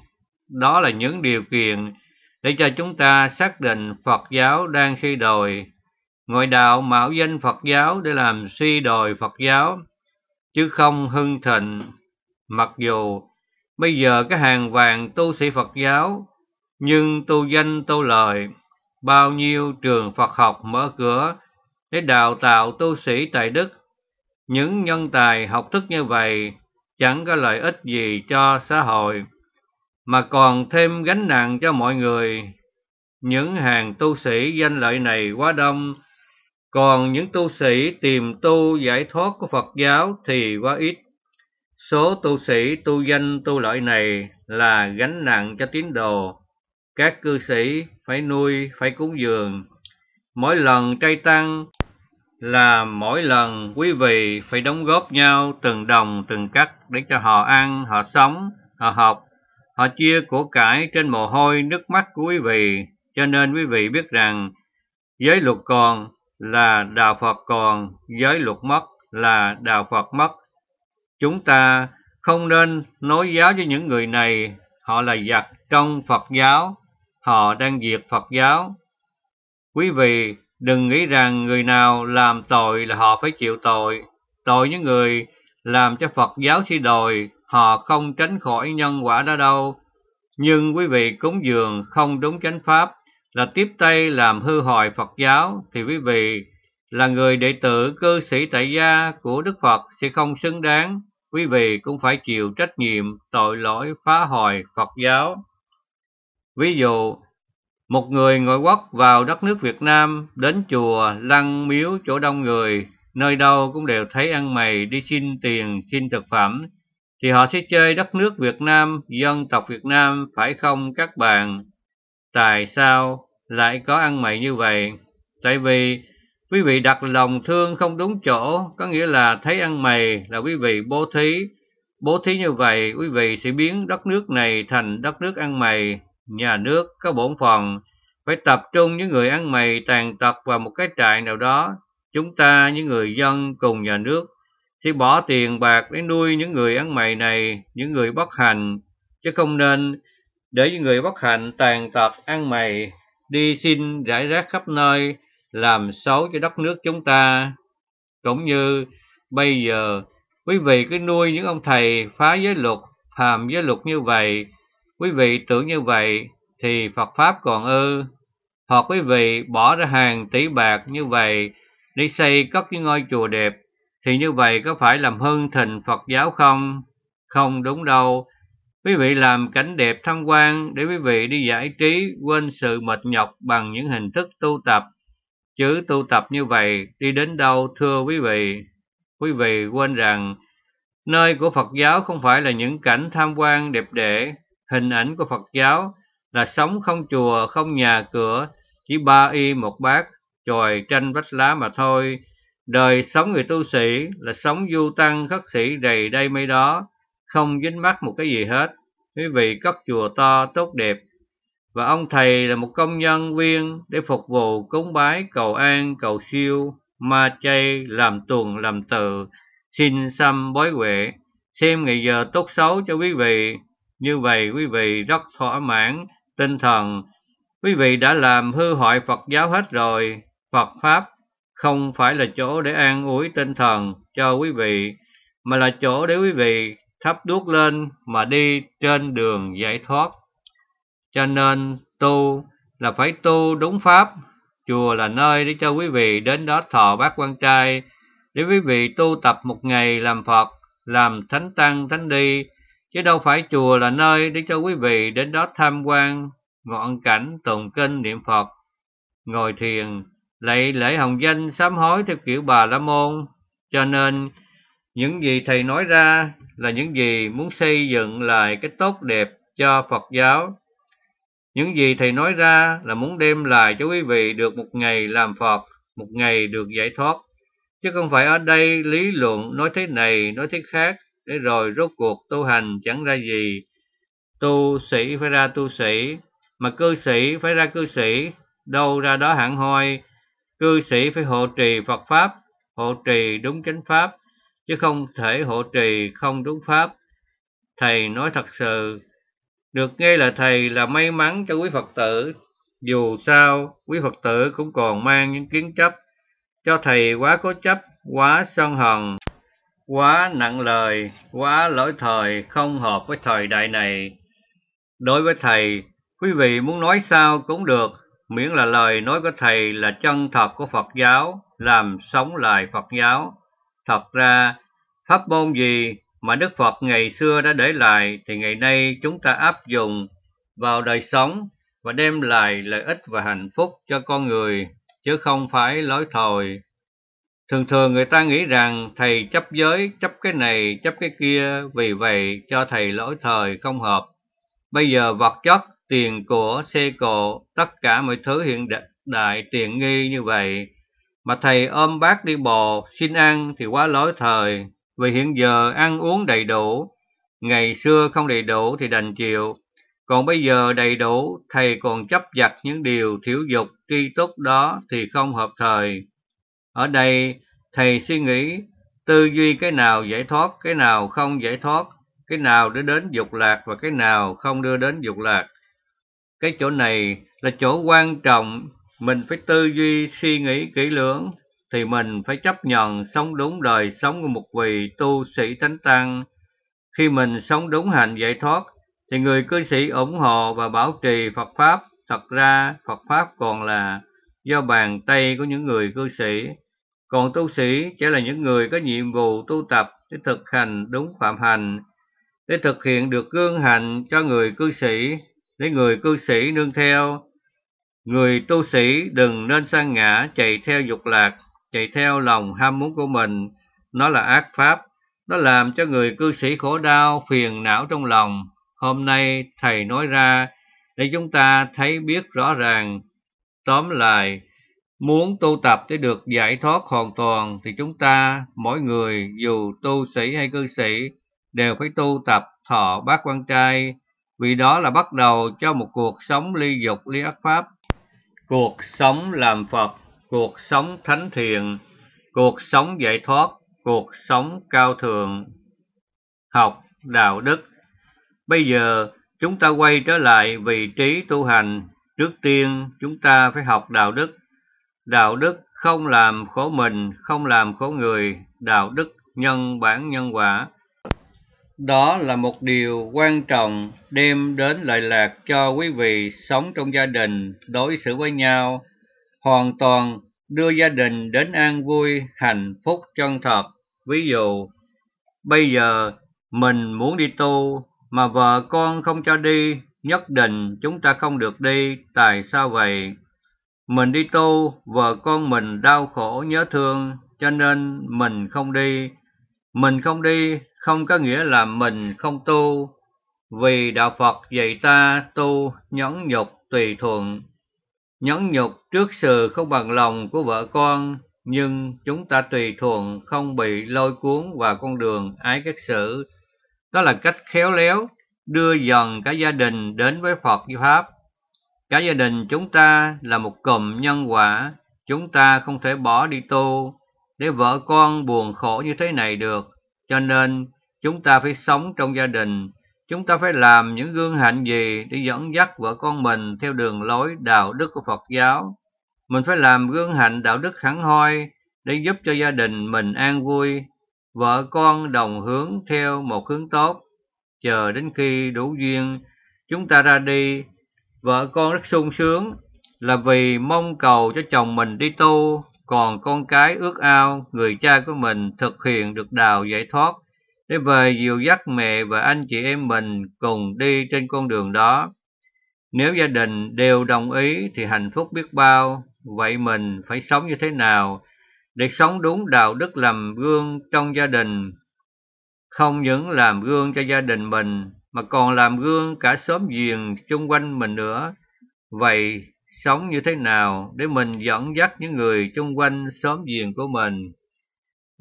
đó là những điều kiện để cho chúng ta xác định phật giáo đang suy đồi ngoại đạo mạo danh Phật giáo để làm suy đồi Phật giáo, chứ không hưng thịnh. Mặc dù bây giờ cái hàng vàng tu sĩ Phật giáo, nhưng tu danh tu lời, bao nhiêu trường Phật học mở cửa để đào tạo tu sĩ tại Đức. Những nhân tài học thức như vậy chẳng có lợi ích gì cho xã hội, mà còn thêm gánh nặng cho mọi người. Những hàng tu sĩ danh lợi này quá đông, còn những tu sĩ tìm tu giải thoát của Phật giáo thì quá ít. Số tu sĩ tu danh tu lợi này là gánh nặng cho tín đồ. Các cư sĩ phải nuôi, phải cúng dường. Mỗi lần trai tăng là mỗi lần quý vị phải đóng góp nhau từng đồng từng cắt để cho họ ăn, họ sống, họ học. Họ chia của cải trên mồ hôi nước mắt của quý vị, cho nên quý vị biết rằng giới luật còn là đạo Phật còn, giới luật mất là đạo Phật mất. Chúng ta không nên nói giáo cho những người này, họ là giặc trong Phật giáo, họ đang diệt Phật giáo. Quý vị đừng nghĩ rằng người nào làm tội là họ phải chịu tội. Tội những người làm cho Phật giáo suy đồi, họ không tránh khỏi nhân quả đó đâu. Nhưng quý vị cúng dường không đúng chánh pháp là tiếp tay làm hư hoại Phật giáo thì quý vị là người đệ tử cư sĩ tại gia của Đức Phật sẽ không xứng đáng, quý vị cũng phải chịu trách nhiệm tội lỗi phá hoại Phật giáo. Ví dụ, một người ngoại quốc vào đất nước Việt Nam đến chùa, lăng miếu chỗ đông người, nơi đâu cũng đều thấy ăn mày đi xin tiền, xin thực phẩm, thì họ sẽ chơi đất nước Việt Nam, dân tộc Việt Nam phải không các bạn? Tại sao lại có ăn mày như vậy? Tại vì quý vị đặt lòng thương không đúng chỗ, có nghĩa là thấy ăn mày là quý vị bố thí. Bố thí như vậy, quý vị sẽ biến đất nước này thành đất nước ăn mày, nhà nước có bổn phận phải tập trung những người ăn mày tàn tật vào một cái trại nào đó. Chúng ta, những người dân cùng nhà nước, sẽ bỏ tiền bạc để nuôi những người ăn mày này, những người bất hạnh, chứ không nên để những người bất hạnh tàn tật ăn mày đi xin rải rác khắp nơi làm xấu cho đất nước chúng ta cũng như bây giờ quý vị cứ nuôi những ông thầy phá giới luật hàm giới luật như vậy quý vị tưởng như vậy thì phật pháp còn ư hoặc quý vị bỏ ra hàng tỷ bạc như vậy đi xây cất những ngôi chùa đẹp thì như vậy có phải làm hưng thịnh phật giáo không không đúng đâu Quý vị làm cảnh đẹp tham quan để quý vị đi giải trí, quên sự mệt nhọc bằng những hình thức tu tập. Chứ tu tập như vậy đi đến đâu thưa quý vị? Quý vị quên rằng nơi của Phật giáo không phải là những cảnh tham quan đẹp đẽ. Hình ảnh của Phật giáo là sống không chùa, không nhà cửa, chỉ ba y một bát, chòi tranh vách lá mà thôi. Đời sống người tu sĩ là sống du tăng khất sĩ đầy đây mấy đó không dính mắc một cái gì hết. Quý vị cất chùa to tốt đẹp và ông thầy là một công nhân viên để phục vụ cúng bái cầu an cầu siêu ma chay làm tuần làm tự xin xăm bói quệ xem ngày giờ tốt xấu cho quý vị như vậy quý vị rất thỏa mãn tinh thần quý vị đã làm hư hoại phật giáo hết rồi phật pháp không phải là chỗ để an ủi tinh thần cho quý vị mà là chỗ để quý vị thắp đuốc lên mà đi trên đường giải thoát. Cho nên tu là phải tu đúng pháp. Chùa là nơi để cho quý vị đến đó thọ bát quan trai, để quý vị tu tập một ngày làm Phật, làm thánh tăng, thánh đi, chứ đâu phải chùa là nơi để cho quý vị đến đó tham quan, ngọn cảnh, tụng kinh, niệm Phật, ngồi thiền, lại lễ hồng danh sám hối theo kiểu bà la môn. Cho nên, những gì thầy nói ra là những gì muốn xây dựng lại cái tốt đẹp cho Phật giáo. Những gì Thầy nói ra là muốn đem lại cho quý vị được một ngày làm Phật, một ngày được giải thoát. Chứ không phải ở đây lý luận nói thế này, nói thế khác, để rồi rốt cuộc tu hành chẳng ra gì. Tu sĩ phải ra tu sĩ, mà cư sĩ phải ra cư sĩ, đâu ra đó hẳn hoi. Cư sĩ phải hộ trì Phật Pháp, hộ trì đúng chánh Pháp, chứ không thể hộ trì không đúng pháp. Thầy nói thật sự, được nghe là thầy là may mắn cho quý Phật tử. Dù sao, quý Phật tử cũng còn mang những kiến chấp, cho thầy quá cố chấp, quá sân hòn, quá nặng lời, quá lỗi thời, không hợp với thời đại này. Đối với thầy, quý vị muốn nói sao cũng được, miễn là lời nói của thầy là chân thật của Phật giáo, làm sống lại Phật giáo. Thật ra, pháp môn gì mà Đức Phật ngày xưa đã để lại thì ngày nay chúng ta áp dụng vào đời sống và đem lại lợi ích và hạnh phúc cho con người, chứ không phải lối thời. Thường thường người ta nghĩ rằng thầy chấp giới, chấp cái này, chấp cái kia, vì vậy cho thầy lỗi thời không hợp. Bây giờ vật chất, tiền của, xe cộ, tất cả mọi thứ hiện đại tiện nghi như vậy mà thầy ôm bác đi bò xin ăn thì quá lỗi thời vì hiện giờ ăn uống đầy đủ ngày xưa không đầy đủ thì đành chịu còn bây giờ đầy đủ thầy còn chấp giặt những điều thiểu dục tri túc đó thì không hợp thời ở đây thầy suy nghĩ tư duy cái nào giải thoát cái nào không giải thoát cái nào đưa đến dục lạc và cái nào không đưa đến dục lạc cái chỗ này là chỗ quan trọng mình phải tư duy suy nghĩ kỹ lưỡng thì mình phải chấp nhận sống đúng đời sống của một vị tu sĩ thánh tăng khi mình sống đúng hạnh giải thoát thì người cư sĩ ủng hộ và bảo trì Phật pháp thật ra Phật pháp còn là do bàn tay của những người cư sĩ còn tu sĩ chỉ là những người có nhiệm vụ tu tập để thực hành đúng phạm hành để thực hiện được gương hạnh cho người cư sĩ để người cư sĩ nương theo Người tu sĩ đừng nên sang ngã chạy theo dục lạc, chạy theo lòng ham muốn của mình. Nó là ác pháp, nó làm cho người cư sĩ khổ đau, phiền não trong lòng. Hôm nay Thầy nói ra để chúng ta thấy biết rõ ràng. Tóm lại, muốn tu tập để được giải thoát hoàn toàn thì chúng ta, mỗi người, dù tu sĩ hay cư sĩ, đều phải tu tập thọ bát quan trai, vì đó là bắt đầu cho một cuộc sống ly dục ly ác pháp cuộc sống làm Phật, cuộc sống thánh thiện, cuộc sống giải thoát, cuộc sống cao thượng, học, đạo đức. Bây giờ, chúng ta quay trở lại vị trí tu hành. Trước tiên, chúng ta phải học đạo đức. Đạo đức không làm khổ mình, không làm khổ người, đạo đức nhân bản nhân quả. Đó là một điều quan trọng đem đến lợi lạc cho quý vị sống trong gia đình, đối xử với nhau, hoàn toàn đưa gia đình đến an vui, hạnh phúc chân thật. Ví dụ, bây giờ mình muốn đi tu mà vợ con không cho đi, nhất định chúng ta không được đi, tại sao vậy? Mình đi tu, vợ con mình đau khổ nhớ thương, cho nên mình không đi, mình không đi không có nghĩa là mình không tu, vì Đạo Phật dạy ta tu nhẫn nhục tùy thuận. Nhẫn nhục trước sự không bằng lòng của vợ con, nhưng chúng ta tùy thuận không bị lôi cuốn vào con đường ái các sự. Đó là cách khéo léo đưa dần cả gia đình đến với Phật như Pháp. Cả gia đình chúng ta là một cụm nhân quả, chúng ta không thể bỏ đi tu để vợ con buồn khổ như thế này được. Cho nên, chúng ta phải sống trong gia đình, chúng ta phải làm những gương hạnh gì để dẫn dắt vợ con mình theo đường lối đạo đức của Phật giáo. Mình phải làm gương hạnh đạo đức hẳn hoi để giúp cho gia đình mình an vui, vợ con đồng hướng theo một hướng tốt. Chờ đến khi đủ duyên, chúng ta ra đi, vợ con rất sung sướng là vì mong cầu cho chồng mình đi tu còn con cái ước ao người cha của mình thực hiện được đào giải thoát để về dìu dắt mẹ và anh chị em mình cùng đi trên con đường đó. Nếu gia đình đều đồng ý thì hạnh phúc biết bao, vậy mình phải sống như thế nào để sống đúng đạo đức làm gương trong gia đình, không những làm gương cho gia đình mình mà còn làm gương cả xóm giềng chung quanh mình nữa. Vậy sống như thế nào để mình dẫn dắt những người chung quanh xóm giềng của mình.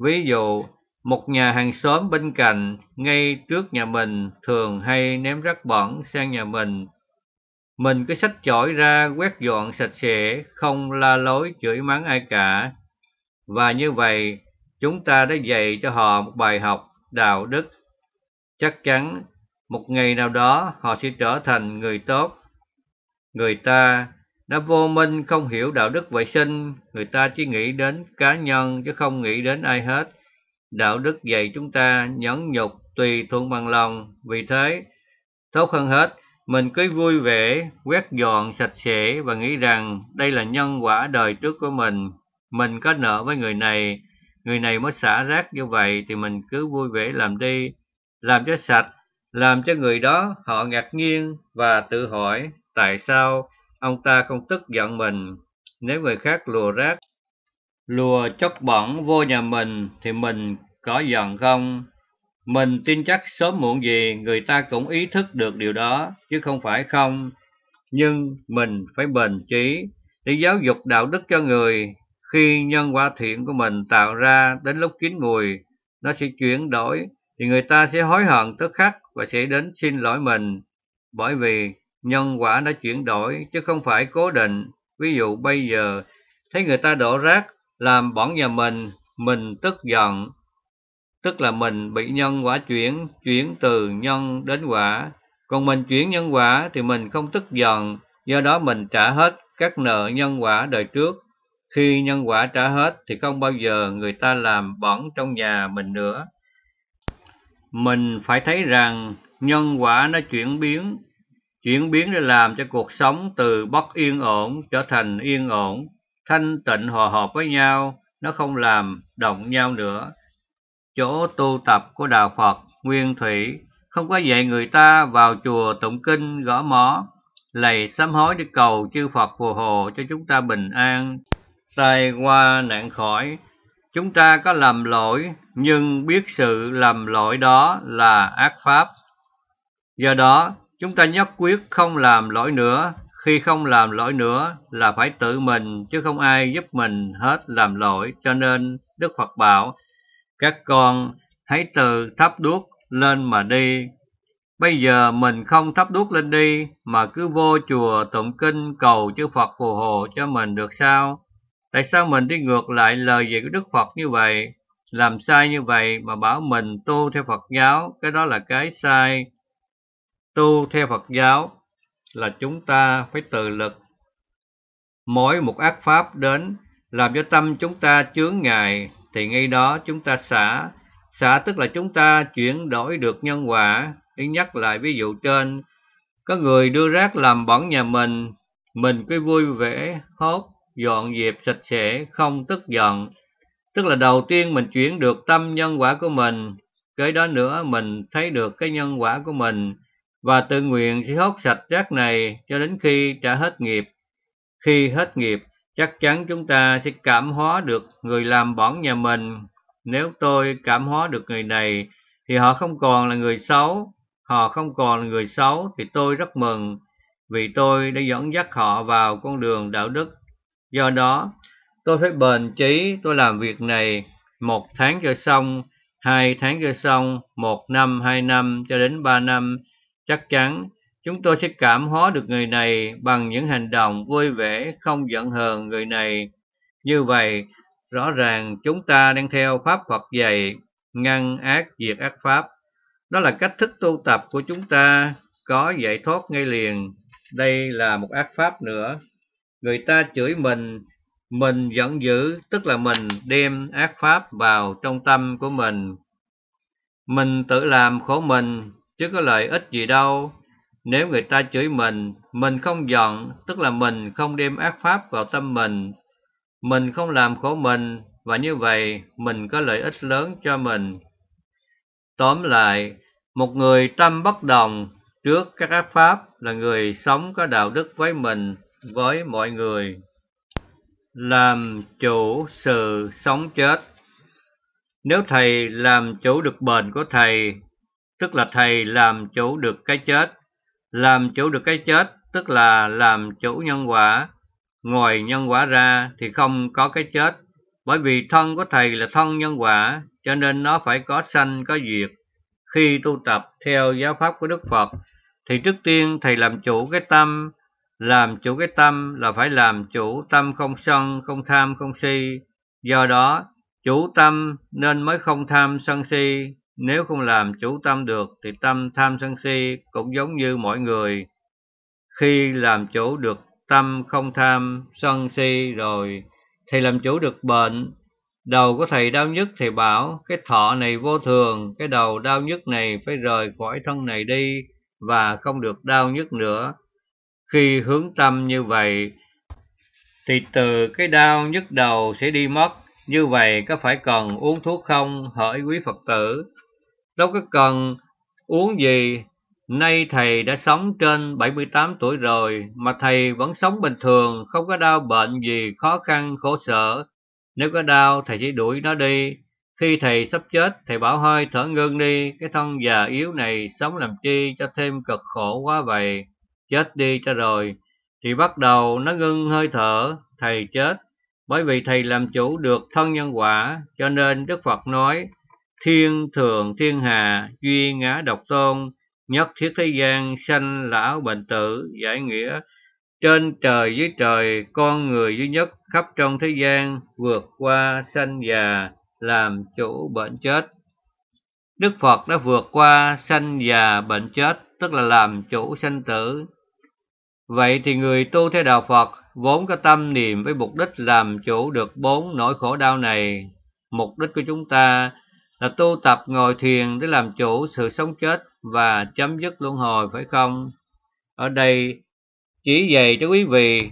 Ví dụ, một nhà hàng xóm bên cạnh ngay trước nhà mình thường hay ném rác bẩn sang nhà mình. Mình cứ xách chổi ra quét dọn sạch sẽ, không la lối chửi mắng ai cả. Và như vậy, chúng ta đã dạy cho họ một bài học đạo đức. Chắc chắn một ngày nào đó họ sẽ trở thành người tốt. Người ta đã vô minh không hiểu đạo đức vệ sinh, người ta chỉ nghĩ đến cá nhân chứ không nghĩ đến ai hết. Đạo đức dạy chúng ta nhẫn nhục tùy thuận bằng lòng, vì thế tốt hơn hết mình cứ vui vẻ, quét dọn sạch sẽ và nghĩ rằng đây là nhân quả đời trước của mình. Mình có nợ với người này, người này mới xả rác như vậy thì mình cứ vui vẻ làm đi, làm cho sạch, làm cho người đó họ ngạc nhiên và tự hỏi tại sao Ông ta không tức giận mình nếu người khác lùa rác, lùa chốc bẩn vô nhà mình thì mình có giận không? Mình tin chắc sớm muộn gì người ta cũng ý thức được điều đó chứ không phải không. Nhưng mình phải bền chí để giáo dục đạo đức cho người khi nhân quả thiện của mình tạo ra đến lúc chín mùi nó sẽ chuyển đổi thì người ta sẽ hối hận tức khắc và sẽ đến xin lỗi mình bởi vì nhân quả đã chuyển đổi chứ không phải cố định. Ví dụ bây giờ thấy người ta đổ rác làm bẩn nhà mình, mình tức giận. Tức là mình bị nhân quả chuyển, chuyển từ nhân đến quả. Còn mình chuyển nhân quả thì mình không tức giận, do đó mình trả hết các nợ nhân quả đời trước. Khi nhân quả trả hết thì không bao giờ người ta làm bẩn trong nhà mình nữa. Mình phải thấy rằng nhân quả nó chuyển biến chuyển biến để làm cho cuộc sống từ bất yên ổn trở thành yên ổn, thanh tịnh hòa hợp với nhau, nó không làm động nhau nữa. Chỗ tu tập của Đạo Phật Nguyên Thủy không có dạy người ta vào chùa tụng kinh gõ mõ, lạy sám hối để cầu chư Phật phù hộ cho chúng ta bình an, tai qua nạn khỏi. Chúng ta có làm lỗi, nhưng biết sự làm lỗi đó là ác pháp. Do đó, Chúng ta nhất quyết không làm lỗi nữa, khi không làm lỗi nữa là phải tự mình chứ không ai giúp mình hết làm lỗi. Cho nên Đức Phật bảo, các con hãy từ thắp đuốc lên mà đi. Bây giờ mình không thắp đuốc lên đi mà cứ vô chùa tụng kinh cầu chư Phật phù hộ cho mình được sao? Tại sao mình đi ngược lại lời dạy của Đức Phật như vậy? Làm sai như vậy mà bảo mình tu theo Phật giáo, cái đó là cái sai tu theo Phật giáo là chúng ta phải tự lực. Mỗi một ác pháp đến làm cho tâm chúng ta chướng ngại thì ngay đó chúng ta xả. Xả tức là chúng ta chuyển đổi được nhân quả. Đi nhắc lại ví dụ trên, có người đưa rác làm bẩn nhà mình, mình cứ vui vẻ, hốt, dọn dẹp sạch sẽ, không tức giận. Tức là đầu tiên mình chuyển được tâm nhân quả của mình, kế đó nữa mình thấy được cái nhân quả của mình, và tự nguyện sẽ hốt sạch rác này cho đến khi trả hết nghiệp. Khi hết nghiệp, chắc chắn chúng ta sẽ cảm hóa được người làm bỏng nhà mình. Nếu tôi cảm hóa được người này, thì họ không còn là người xấu. Họ không còn là người xấu thì tôi rất mừng, vì tôi đã dẫn dắt họ vào con đường đạo đức. Do đó, tôi phải bền chí tôi làm việc này một tháng cho xong, hai tháng cho xong, một năm, hai năm cho đến ba năm, Chắc chắn chúng tôi sẽ cảm hóa được người này bằng những hành động vui vẻ không giận hờn người này. Như vậy, rõ ràng chúng ta đang theo pháp Phật dạy ngăn ác diệt ác pháp. Đó là cách thức tu tập của chúng ta có giải thoát ngay liền. Đây là một ác pháp nữa. Người ta chửi mình, mình giận dữ, tức là mình đem ác pháp vào trong tâm của mình. Mình tự làm khổ mình, chứ có lợi ích gì đâu. Nếu người ta chửi mình, mình không giận, tức là mình không đem ác pháp vào tâm mình. Mình không làm khổ mình, và như vậy mình có lợi ích lớn cho mình. Tóm lại, một người tâm bất đồng trước các ác pháp là người sống có đạo đức với mình, với mọi người. Làm chủ sự sống chết Nếu thầy làm chủ được bệnh của thầy tức là thầy làm chủ được cái chết. Làm chủ được cái chết, tức là làm chủ nhân quả. Ngoài nhân quả ra thì không có cái chết, bởi vì thân của thầy là thân nhân quả, cho nên nó phải có sanh, có diệt. Khi tu tập theo giáo pháp của Đức Phật, thì trước tiên thầy làm chủ cái tâm, làm chủ cái tâm là phải làm chủ tâm không sân, không tham, không si. Do đó, chủ tâm nên mới không tham sân si, nếu không làm chủ tâm được thì tâm tham sân si cũng giống như mọi người. Khi làm chủ được tâm không tham sân si rồi thì làm chủ được bệnh. Đầu của thầy đau nhất thì bảo cái thọ này vô thường, cái đầu đau nhất này phải rời khỏi thân này đi và không được đau nhất nữa. Khi hướng tâm như vậy thì từ cái đau nhức đầu sẽ đi mất. Như vậy có phải cần uống thuốc không? Hỏi quý Phật tử đâu có cần uống gì. Nay thầy đã sống trên 78 tuổi rồi mà thầy vẫn sống bình thường, không có đau bệnh gì khó khăn khổ sở. Nếu có đau thầy chỉ đuổi nó đi. Khi thầy sắp chết, thầy bảo hơi thở ngưng đi, cái thân già yếu này sống làm chi cho thêm cực khổ quá vậy. Chết đi cho rồi. Thì bắt đầu nó ngưng hơi thở, thầy chết. Bởi vì thầy làm chủ được thân nhân quả, cho nên Đức Phật nói, thiên thường thiên hà duy ngã độc tôn nhất thiết thế gian sanh lão bệnh tử giải nghĩa trên trời dưới trời con người duy nhất khắp trong thế gian vượt qua sanh già làm chủ bệnh chết đức phật đã vượt qua sanh già bệnh chết tức là làm chủ sanh tử vậy thì người tu theo đạo phật vốn có tâm niệm với mục đích làm chủ được bốn nỗi khổ đau này mục đích của chúng ta là tu tập ngồi thiền để làm chủ sự sống chết và chấm dứt luân hồi phải không? Ở đây chỉ dạy cho quý vị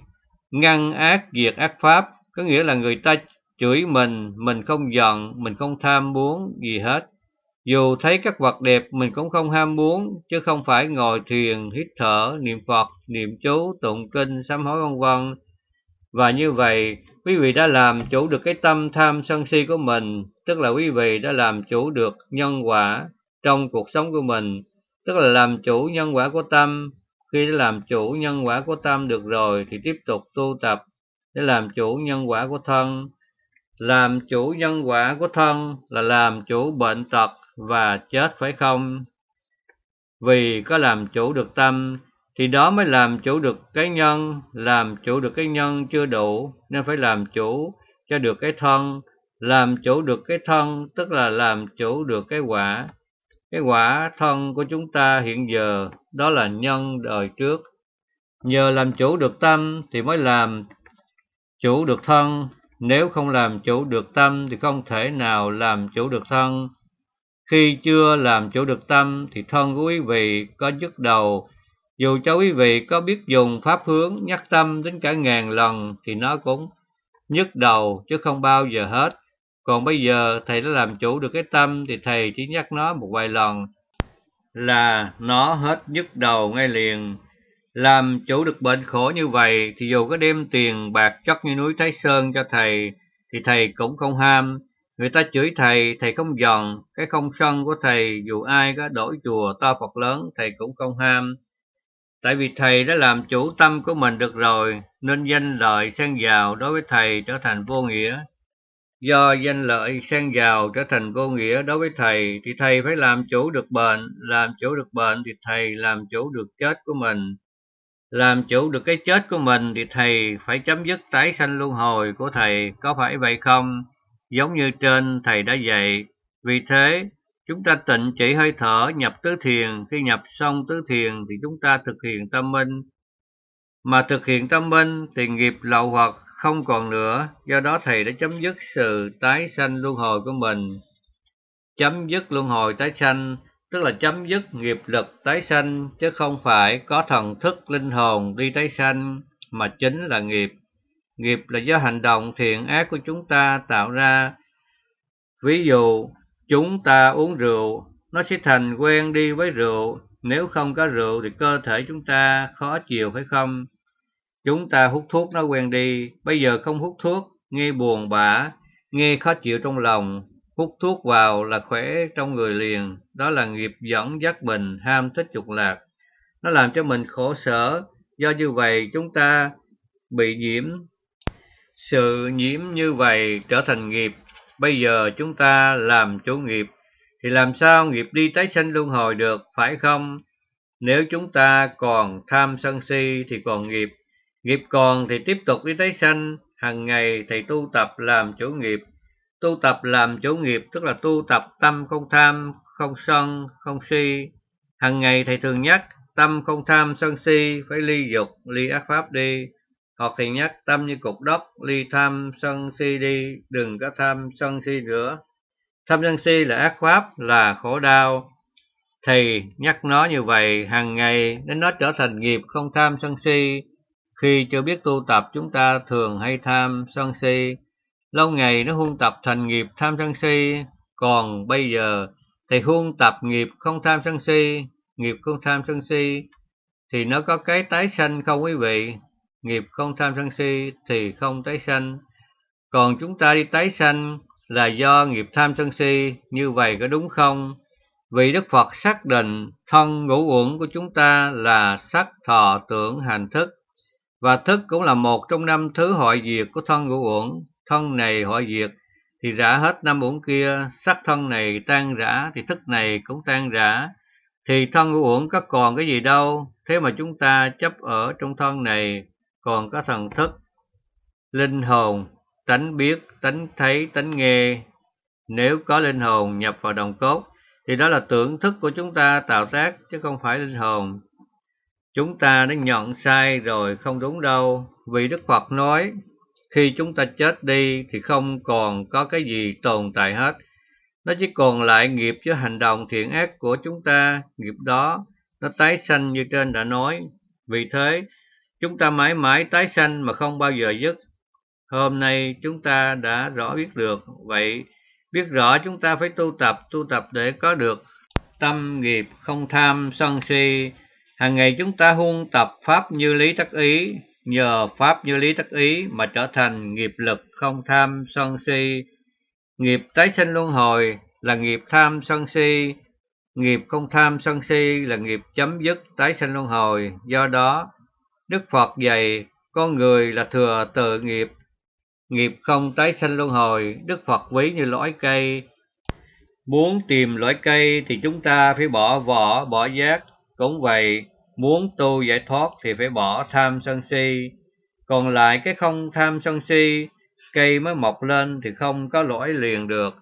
ngăn ác diệt ác pháp, có nghĩa là người ta chửi mình, mình không giận, mình không tham muốn gì hết. Dù thấy các vật đẹp mình cũng không ham muốn, chứ không phải ngồi thiền, hít thở, niệm Phật, niệm chú, tụng kinh, sám hối vân vân và như vậy, quý vị đã làm chủ được cái tâm tham sân si của mình, tức là quý vị đã làm chủ được nhân quả trong cuộc sống của mình, tức là làm chủ nhân quả của tâm. Khi đã làm chủ nhân quả của tâm được rồi thì tiếp tục tu tập để làm chủ nhân quả của thân. Làm chủ nhân quả của thân là làm chủ bệnh tật và chết phải không? Vì có làm chủ được tâm thì đó mới làm chủ được cái nhân làm chủ được cái nhân chưa đủ nên phải làm chủ cho được cái thân làm chủ được cái thân tức là làm chủ được cái quả cái quả thân của chúng ta hiện giờ đó là nhân đời trước nhờ làm chủ được tâm thì mới làm chủ được thân nếu không làm chủ được tâm thì không thể nào làm chủ được thân khi chưa làm chủ được tâm thì thân của quý vị có nhức đầu dù cho quý vị có biết dùng pháp hướng nhắc tâm đến cả ngàn lần thì nó cũng nhức đầu chứ không bao giờ hết. Còn bây giờ thầy đã làm chủ được cái tâm thì thầy chỉ nhắc nó một vài lần là nó hết nhức đầu ngay liền. Làm chủ được bệnh khổ như vậy thì dù có đem tiền bạc chất như núi Thái Sơn cho thầy thì thầy cũng không ham. Người ta chửi thầy, thầy không giòn, cái không sân của thầy dù ai có đổi chùa to Phật lớn thầy cũng không ham. Tại vì thầy đã làm chủ tâm của mình được rồi, nên danh lợi xen vào đối với thầy trở thành vô nghĩa. Do danh lợi xen vào trở thành vô nghĩa đối với thầy, thì thầy phải làm chủ được bệnh, làm chủ được bệnh thì thầy làm chủ được chết của mình. Làm chủ được cái chết của mình thì thầy phải chấm dứt tái sanh luân hồi của thầy, có phải vậy không? Giống như trên thầy đã dạy, vì thế Chúng ta tịnh chỉ hơi thở nhập tứ thiền, khi nhập xong tứ thiền thì chúng ta thực hiện tâm minh. Mà thực hiện tâm minh thì nghiệp lậu hoặc không còn nữa, do đó Thầy đã chấm dứt sự tái sanh luân hồi của mình. Chấm dứt luân hồi tái sanh, tức là chấm dứt nghiệp lực tái sanh, chứ không phải có thần thức linh hồn đi tái sanh, mà chính là nghiệp. Nghiệp là do hành động thiện ác của chúng ta tạo ra. Ví dụ, Chúng ta uống rượu, nó sẽ thành quen đi với rượu. Nếu không có rượu thì cơ thể chúng ta khó chịu phải không? Chúng ta hút thuốc nó quen đi, bây giờ không hút thuốc, nghe buồn bã, nghe khó chịu trong lòng. Hút thuốc vào là khỏe trong người liền, đó là nghiệp dẫn dắt mình ham thích dục lạc. Nó làm cho mình khổ sở, do như vậy chúng ta bị nhiễm sự nhiễm như vậy trở thành nghiệp bây giờ chúng ta làm chủ nghiệp thì làm sao nghiệp đi tái sanh luân hồi được phải không nếu chúng ta còn tham sân si thì còn nghiệp nghiệp còn thì tiếp tục đi tái sanh hàng ngày thầy tu tập làm chủ nghiệp tu tập làm chủ nghiệp tức là tu tập tâm không tham không sân không si hàng ngày thầy thường nhắc tâm không tham sân si phải ly dục ly ác pháp đi hoặc thì nhắc tâm như cục đất ly tham sân si đi đừng có tham sân si nữa tham sân si là ác pháp là khổ đau thì nhắc nó như vậy hàng ngày đến nó trở thành nghiệp không tham sân si khi chưa biết tu tập chúng ta thường hay tham sân si lâu ngày nó huân tập thành nghiệp tham sân si còn bây giờ thì huân tập nghiệp không tham sân si nghiệp không tham sân si thì nó có cái tái sanh không quý vị nghiệp không tham sân si thì không tái sanh. Còn chúng ta đi tái sanh là do nghiệp tham sân si, như vậy có đúng không? Vì Đức Phật xác định thân ngũ uẩn của chúng ta là sắc thọ tưởng hành thức, và thức cũng là một trong năm thứ hội diệt của thân ngũ uẩn. Thân này hội diệt thì rã hết năm uẩn kia, sắc thân này tan rã thì thức này cũng tan rã. Thì thân ngũ uẩn có còn cái gì đâu, thế mà chúng ta chấp ở trong thân này còn có thần thức linh hồn tánh biết tánh thấy tánh nghe nếu có linh hồn nhập vào đồng cốt thì đó là tưởng thức của chúng ta tạo tác chứ không phải linh hồn chúng ta đã nhận sai rồi không đúng đâu vì đức phật nói khi chúng ta chết đi thì không còn có cái gì tồn tại hết nó chỉ còn lại nghiệp với hành động thiện ác của chúng ta nghiệp đó nó tái sanh như trên đã nói vì thế Chúng ta mãi mãi tái sanh mà không bao giờ dứt. Hôm nay chúng ta đã rõ biết được, vậy biết rõ chúng ta phải tu tập, tu tập để có được tâm nghiệp không tham sân si. Hàng ngày chúng ta huân tập pháp như lý tắc ý, nhờ pháp như lý tắc ý mà trở thành nghiệp lực không tham sân si. Nghiệp tái sinh luân hồi là nghiệp tham sân si, nghiệp không tham sân si là nghiệp chấm dứt tái sinh luân hồi. Do đó, Đức Phật dạy con người là thừa tự nghiệp. Nghiệp không tái sanh luân hồi, Đức Phật ví như lõi cây. Muốn tìm lõi cây thì chúng ta phải bỏ vỏ, bỏ giác. Cũng vậy, muốn tu giải thoát thì phải bỏ tham sân si. Còn lại cái không tham sân si, cây mới mọc lên thì không có lõi liền được.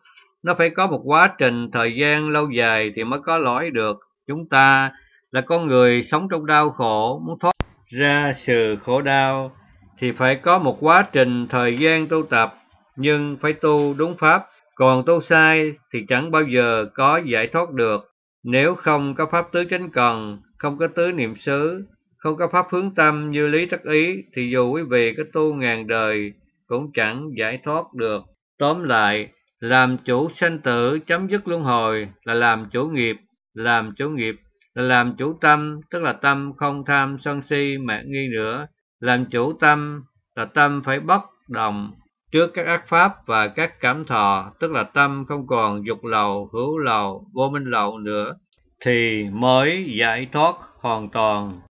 Nó phải có một quá trình thời gian lâu dài thì mới có lõi được. Chúng ta là con người sống trong đau khổ, muốn thoát ra sự khổ đau thì phải có một quá trình thời gian tu tập nhưng phải tu đúng pháp còn tu sai thì chẳng bao giờ có giải thoát được nếu không có pháp tứ chánh cần không có tứ niệm xứ không có pháp hướng tâm như lý tất ý thì dù quý vị có tu ngàn đời cũng chẳng giải thoát được tóm lại làm chủ sanh tử chấm dứt luân hồi là làm chủ nghiệp làm chủ nghiệp là làm chủ tâm tức là tâm không tham sân si mạng nghi nữa làm chủ tâm là tâm phải bất động trước các ác pháp và các cảm thọ tức là tâm không còn dục lầu hữu lầu vô minh lầu nữa thì mới giải thoát hoàn toàn